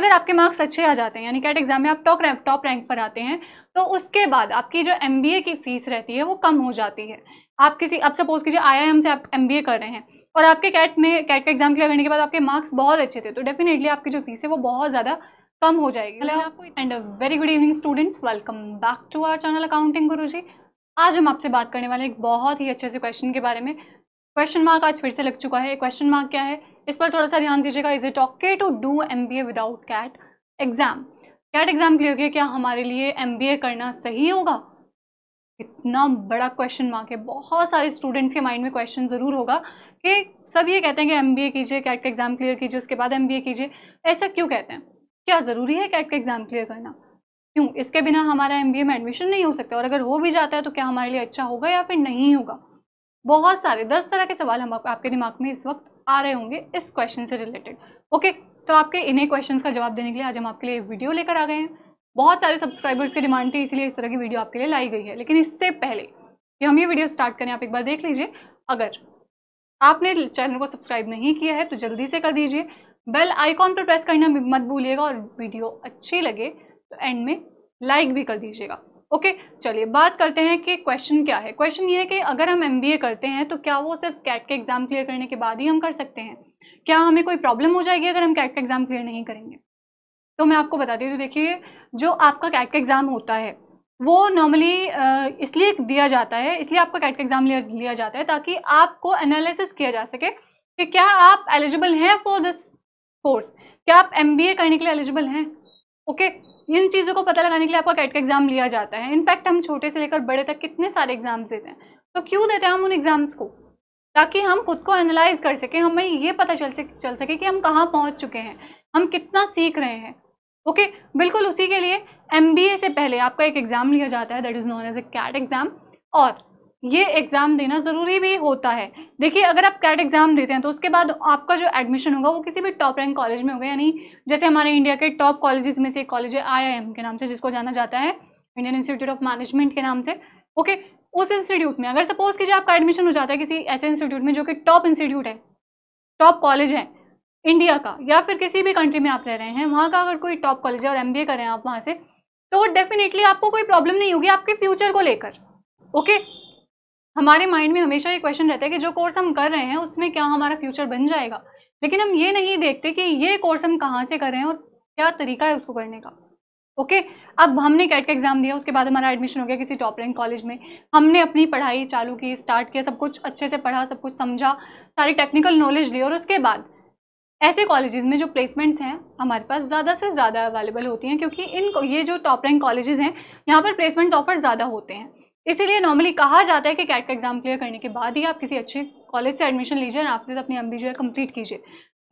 अगर आपके मार्क्स अच्छे आ जाते हैं यानी कैट एग्जाम में आप टॉप रैंक टॉप रैंक पर आते हैं तो उसके बाद आपकी जो एम की फ़ीस रहती है वो कम हो जाती है आप किसी आप सपोज़ कीजिए आई से आप एम कर रहे हैं और आपके कैट में कैट का एग्जाम क्लियर करने के बाद आपके मार्क्स बहुत अच्छे थे तो डेफिनेटली आपकी जो फीस है वो बहुत ज़्यादा कम हो जाएगी हेलो आपको and very good evening students welcome back to our channel accounting Guru ji आज हम आपसे बात करने वाले एक बहुत ही अच्छे से क्वेश्चन के बारे में क्वेश्चन मार्क आज फिर से लग चुका है क्वेश्चन मार्क क्या है इस पर थोड़ा सा ध्यान दीजिएगा is it okay to do M B A without CAT exam CAT exam clear किया क्या हमारे लिए एम बी ए करना सही होगा इतना बड़ा क्वेश्चन मार्क है बहुत सारे स्टूडेंट्स के माइंड में क्वेश्चन ज़रूर होगा कि सब ये कहते हैं कि एम बी ए कीजिए कैट का एग्ज़ाम क्लियर कीजिए उसके बाद एम बी ए कीजिए ऐसा क्यों कहते हैं क्या ज़रूरी है कैट का एग्ज़ाम क्लियर करना क्यों इसके बिना हमारा एम बी ए में एडमिशन नहीं हो सकता और अगर हो भी जाता है तो क्या हमारे लिए अच्छा होगा या फिर नहीं होगा बहुत सारे दस तरह के सवाल हम आप, आपके दिमाग में इस वक्त आ रहे होंगे इस क्वेश्चन से रिलेटेड ओके तो आपके इन्हीं क्वेश्चन का जवाब देने के लिए आज हम आपके लिए वीडियो लेकर आ गए हैं बहुत सारे सब्सक्राइबर्स की डिमांड थी इसलिए इस तरह की वीडियो आपके लिए लाई गई है लेकिन इससे पहले कि हम ये वीडियो स्टार्ट करें आप एक बार देख लीजिए अगर आपने चैनल को सब्सक्राइब नहीं किया है तो जल्दी से कर दीजिए बेल आइकॉन पर प्रेस करना मत भूलिएगा और वीडियो अच्छी लगे तो एंड में लाइक भी कर दीजिएगा ओके चलिए बात करते हैं कि क्वेश्चन क्या है क्वेश्चन ये है कि अगर हम एम करते हैं तो क्या वो सिर्फ कैट के एग्ज़ाम क्लियर करने के बाद ही हम कर सकते हैं क्या हमें कोई प्रॉब्लम हो जाएगी अगर हम कैट का एग्ज़ाम क्लियर नहीं करेंगे तो मैं आपको बताती हूँ तो देखिए जो आपका कैट का एग्ज़ाम होता है वो नॉर्मली इसलिए दिया जाता है इसलिए आपका कैट का एग्ज़ाम लिया लिया जाता है ताकि आपको एनालिसिस किया जा सके कि क्या आप एलिजिबल हैं फॉर दिस कोर्स क्या आप एम करने के लिए एलिजिबल हैं ओके okay? इन चीज़ों को पता लगाने के लिए आपका कैट का एग्ज़ाम लिया जाता है इनफैक्ट हम छोटे से लेकर बड़े तक कितने सारे एग्ज़ाम्स देते हैं तो क्यों देते हैं हम उन एग्ज़ाम्स को ताकि हम खुद को एनालाइज कर सकें हमें ये पता चल सके चल सके कि हम कहाँ पहुँच चुके हैं हम कितना सीख रहे हैं ओके okay? बिल्कुल उसी के लिए एम से पहले आपका एक एग्ज़ाम लिया जाता है that is known as a CAT exam और ये एग्ज़ाम देना ज़रूरी भी होता है देखिए अगर आप कैट एग्ज़ाम देते हैं तो उसके बाद आपका जो एडमिशन होगा वो किसी भी टॉप रैंक कॉलेज में होगा यानी जैसे हमारे इंडिया के टॉप कॉलेजेस में से एक कॉलेज है आईआईएम के नाम से जिसको जाना जाता है इंडियन इंस्टीट्यूट ऑफ मैनेजमेंट के नाम से ओके उस इंस्टीट्यूट में अगर सपोज कीजिए आपका एडमिशन हो जाता है किसी ऐसे इंस्टीट्यूट में जो कि टॉप इंस्टीट्यूट है टॉप कॉलेज है इंडिया का या फिर किसी भी कंट्री में आप रह रहे हैं वहाँ का अगर कोई टॉप कॉलेज है और एम कर रहे हैं आप वहाँ से तो डेफिनेटली आपको कोई प्रॉब्लम नहीं होगी आपके फ्यूचर को लेकर ओके okay? हमारे माइंड में हमेशा ये क्वेश्चन रहता है कि जो कोर्स हम कर रहे हैं उसमें क्या हमारा फ्यूचर बन जाएगा लेकिन हम ये नहीं देखते कि ये कोर्स हम कहाँ से कर रहे हैं और क्या तरीका है उसको करने का ओके अब हमने कैट का एग्ज़ाम दिया उसके बाद हमारा एडमिशन हो गया किसी टॉप रैंक कॉलेज में हमने अपनी पढ़ाई चालू की स्टार्ट किया सब कुछ अच्छे से पढ़ा सब कुछ समझा सारी टेक्निकल नॉलेज ली और उसके बाद ऐसे कॉलेजेस में जो प्लेसमेंट्स हैं हमारे पास ज़्यादा से ज़्यादा अवेलेबल होती हैं क्योंकि इन ये जो टॉप रैंक कॉलेजेस हैं यहाँ पर प्लेसमेंट्स ऑफर ज़्यादा होते हैं इसीलिए नॉर्मली कहा जाता है कि कैट का एग्जाम क्लियर करने के बाद ही आप किसी अच्छे कॉलेज से एडमिशन लीजिए और आपने तो अपनी एम जो है कंप्लीट कीजिए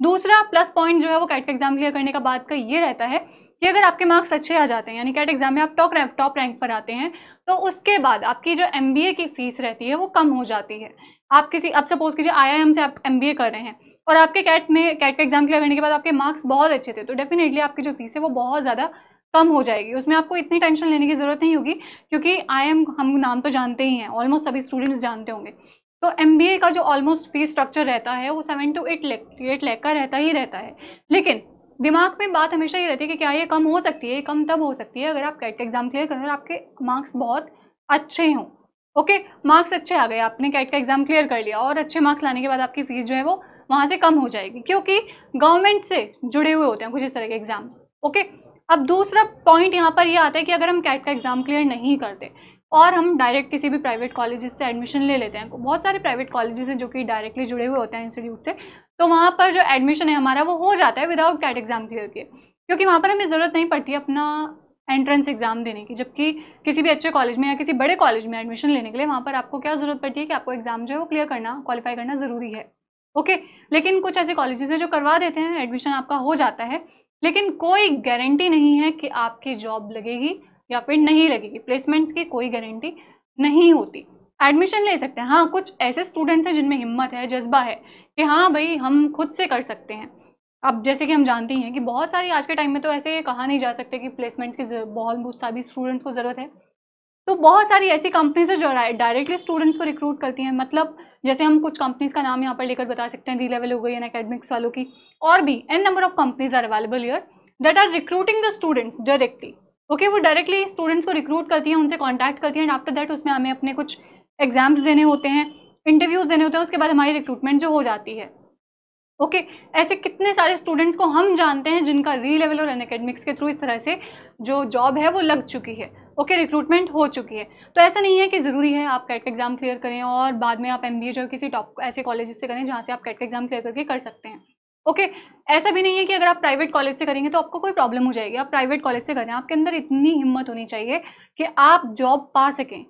दूसरा प्लस पॉइंट जो है वो कैट का एग्जाम क्लियर करने का बाद का ये रहता है कि अगर आपके मार्क्स अच्छे आ जाते हैं यानी कैट एग्जाम में आप टॉप रैंक टॉप रैंक पर आते हैं तो उसके बाद आपकी जो एम की फ़ीस रहती है वो कम हो जाती है आप किसी अब सपोज कीजिए आई से आप एम कर रहे हैं और आपके कैट में कैट का एग्जाम क्लियर करने के बाद आपके मार्क्स बहुत अच्छे थे तो डेफिनेटली आपकी जो फीस है वो बहुत ज़्यादा कम हो जाएगी उसमें आपको इतनी टेंशन लेने की ज़रूरत नहीं होगी क्योंकि आई एम हम नाम तो जानते ही हैं ऑलमोस्ट सभी स्टूडेंट्स जानते होंगे तो एम का जो ऑलमोस्ट फी स्ट्रक्चर रहता है वो seven to eight eight lakh का रहता ही रहता है लेकिन दिमाग में बात हमेशा ये रहती है कि क्या ये कम हो सकती है ये कम तब हो सकती है अगर आप कैट एग्ज़ाम क्लियर करें और आपके मार्क्स बहुत अच्छे हों ओके मार्क्स अच्छे आ गए आपने कैट का एग्ज़ाम क्लियर कर लिया और अच्छे मार्क्स लाने के बाद आपकी फ़ीस जो है वो वहाँ से कम हो जाएगी क्योंकि गवर्नमेंट से जुड़े हुए होते हैं कुछ इस तरह के एग्ज़ाम्स ओके अब दूसरा पॉइंट यहाँ पर ये यह आता है कि अगर हम कैट का एग्ज़ाम क्लियर नहीं करते और हम डायरेक्ट किसी भी प्राइवेट कॉलेजेस से एडमिशन ले लेते हैं तो बहुत सारे प्राइवेट कॉलेजेस हैं जो कि डायरेक्टली जुड़े हुए होते हैं इंस्टीट्यूट से तो वहाँ पर जो एडमिशन है हमारा वो हो जाता है विदाउट कैट एग्ज़ाम क्लियर किए क्योंकि वहाँ पर हमें ज़रूरत नहीं पड़ती अपना एंट्रेंस एग्ज़ाम देने की जबकि किसी भी अच्छे कॉलेज में या किसी बड़े कॉलेज में एडमिशन लेने के लिए वहाँ पर आपको क्या ज़रूरत पड़ती है कि आपको एग्ज़ाम जो है वो क्लियर करना क्वालिफाई करना ज़रूरी है ओके लेकिन कुछ ऐसे कॉलेजेस हैं जो करवा देते हैं एडमिशन आपका हो जाता है लेकिन कोई गारंटी नहीं है कि आपकी जॉब लगेगी या फिर नहीं लगेगी प्लेसमेंट्स की कोई गारंटी नहीं होती एडमिशन ले सकते हैं हाँ कुछ ऐसे स्टूडेंट्स हैं जिनमें हिम्मत है जज्बा है कि हाँ भाई हम खुद से कर सकते हैं अब जैसे कि हम जानते हैं कि बहुत सारी आज के टाइम में तो ऐसे कहा नहीं जा सकते कि प्लेसमेंट की बहुत बहुत सारी स्टूडेंट्स को ज़रूरत है तो बहुत सारी ऐसी कंपनीज है जो डायरेक्टली स्टूडेंट्स को रिक्रूट करती हैं मतलब जैसे हम कुछ कंपनीज का नाम यहाँ पर लेकर बता सकते हैं डी लेवल हो गई एन अकेडमिक्स वालों की और भी n number of companies are available here that are recruiting the students directly okay वो डायरेक्टली स्टूडेंट्स को रिक्रूट करती हैं उनसे कॉन्टैक्ट करती हैं एंड आफ्टर दैट उसमें हमें अपने कुछ एग्जाम्स देने होते हैं इंटरव्यूज देने होते हैं उसके बाद हमारी रिक्रूटमेंट जो हो जाती है ओके okay, ऐसे कितने सारे स्टूडेंट्स को हम जानते हैं जिनका री लेवल और एन अकेडमिक्स के थ्रू इस तरह से जो जॉब है वो लग चुकी है ओके रिक्रूटमेंट हो चुकी है तो ऐसा नहीं है कि ज़रूरी है आप कैट का एग्ज़ाम क्लियर करें और बाद में आप एम जो किसी टॉप ऐसे कॉलेज से करें जहाँ से आप कैट का एग्ज़ाम क्लियर करके कर सकते हैं ओके okay, ऐसा भी नहीं है कि अगर आप प्राइवेट कॉलेज से करेंगे तो आपको कोई प्रॉब्लम हो जाएगी आप प्राइवेट कॉलेज से करें आपके अंदर इतनी हिम्मत होनी चाहिए कि आप जॉब पा सकें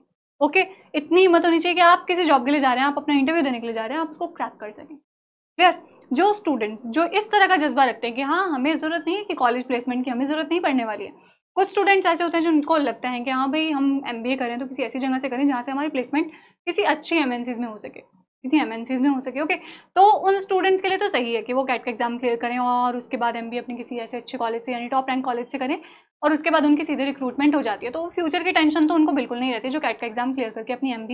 ओके okay, इतनी हिम्मत होनी चाहिए कि आप किसी जॉब के लिए जा रहे हैं आप अपना इंटरव्यू देने के लिए जा रहे हैं आप उसको क्रैक कर सकें क्लियर जो स्टूडेंट्स जो इस तरह का जज्बा रखते हैं कि हाँ हमें ज़रूरत नहीं है कि कॉलेज प्लेसमेंट की हमें ज़रूरत नहीं पड़ने वाली है कुछ स्टूडेंट्स ऐसे होते हैं जिनको लगता है कि हाँ भाई हम एम करें तो किसी ऐसी जगह से करें जहाँ से हमारी प्लेसमेंट किसी अच्छी एम में हो सके किसी एम में हो सके ओके तो उन स्टूडेंट्स के लिए तो सही है कि वो कैट का एग्जाम क्लियर करें और उसके बाद एम अपने किसी ऐसे अच्छे कॉलेज से यानी टॉप रैंक कॉलेज से करें और उसके बाद उनकी सीधे रिक्रूटमेंट हो जाती है तो फ्यूचर की टेंशन तो उनको बिल्कुल नहीं रहती जो कैट का एग्जाम क्लियर करके अपनी एम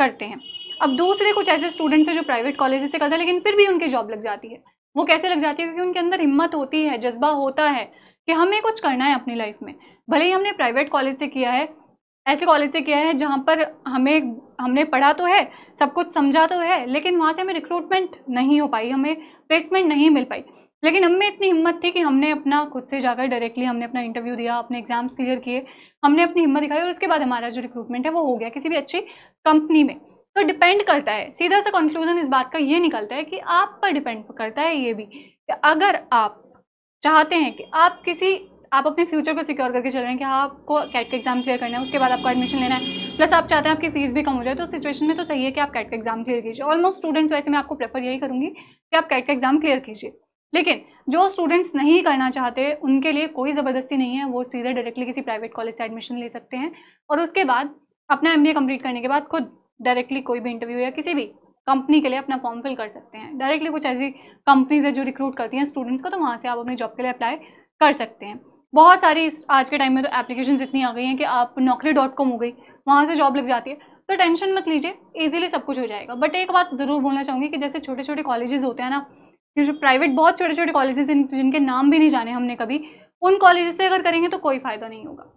करते हैं अब दूसरे कुछ ऐसे स्टूडेंट्स हैं जो प्राइवेट कॉलेज से करते हैं लेकिन फिर भी उनकी जॉब लग जाती है वो कैसे लग जाती है क्योंकि उनके अंदर हिम्मत होती है जज्बा होता है कि हमें कुछ करना है अपनी लाइफ में भले ही हमने प्राइवेट कॉलेज से किया है ऐसे कॉलेज से किया है जहाँ पर हमें हमने पढ़ा तो है सब कुछ समझा तो है लेकिन वहाँ से हमें रिक्रूटमेंट नहीं हो पाई हमें प्लेसमेंट नहीं मिल पाई लेकिन हमें इतनी हिम्मत थी कि हमने अपना खुद से जाकर डायरेक्टली हमने अपना इंटरव्यू दिया अपने एग्जाम्स क्लियर किए हमने अपनी हिम्मत दिखाई और उसके बाद हमारा जो रिक्रूटमेंट है वो हो गया किसी भी अच्छी कंपनी में तो डिपेंड करता है सीधा सा कंक्लूजन इस बात का ये निकलता है कि आप पर डिपेंड करता है ये भी कि अगर आप चाहते हैं कि आप किसी आप अपने फ्यूचर को सिक्योर करके चल रहे हैं कि हाँ, आपको कैट का एग्जाम क्लियर करना है उसके बाद आपको एडमिशन लेना है प्लस आप चाहते हैं आपकी फीस भी कम हो जाए तो सिचुएशन में तो सही है कि आप कैट का एग्जाम क्लियर कीजिए ऑलमोस्ट स्टूडेंट्स वैसे मैं आपको प्रेफर यही करूँगी कि आप कैट का एग्जाम क्लियर कीजिए लेकिन जो स्टूडेंट्स नहीं करना चाहते उनके लिए कोई ज़बरदस्ती नहीं है वो सीधे डायरेक्टली किसी प्राइवेट कॉलेज से एडमिशन ले सकते हैं और उसके बाद अपना एम कंप्लीट करने के बाद खुद डायरेक्टली कोई भी इंटरव्यू या किसी भी कंपनी के लिए अपना फॉर्म फिल कर सकते हैं डायरेक्टली कुछ ऐसी कंपनीज है जो रिक्रूट करती हैं स्टूडेंट्स को तो वहाँ से आप अपनी जॉब के लिए अप्लाई कर सकते हैं बहुत सारी आज के टाइम में तो एप्लीकेशन इतनी आ गई हैं कि आप नौकरी डॉट कॉम हो गई वहाँ से जॉब लग जाती है तो टेंशन मत लीजिए ईजिली सब कुछ हो जाएगा बट एक बात ज़रूर बोलना चाहूँगी कि जैसे छोटे छोटे कॉलेजेस होते हैं ना कि जो प्राइवेट बहुत छोटे छोटे कॉलेजेस जिनके नाम भी नहीं जाने हमने कभी उन कॉलेज से अगर करेंगे तो कोई फ़ायदा नहीं होगा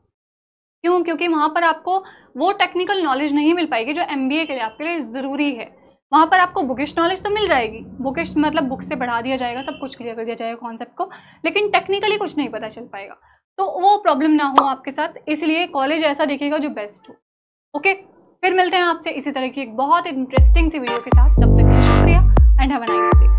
क्यों क्योंकि वहाँ पर आपको वो टेक्निकल नॉलेज नहीं मिल पाएगी जो एम के लिए आपके लिए ज़रूरी है वहाँ पर आपको बुकिश नॉलेज तो मिल जाएगी बुकिश मतलब बुक से बढ़ा दिया जाएगा सब कुछ क्लियर कर दिया जाएगा कॉन्सेप्ट को लेकिन टेक्निकली कुछ नहीं पता चल पाएगा तो वो प्रॉब्लम ना हो आपके साथ इसलिए कॉलेज ऐसा देखेगा जो बेस्ट हो ओके फिर मिलते हैं आपसे इसी तरह की एक बहुत इंटरेस्टिंग सी वीडियो के साथ तब तक शुक्रिया and have a nice day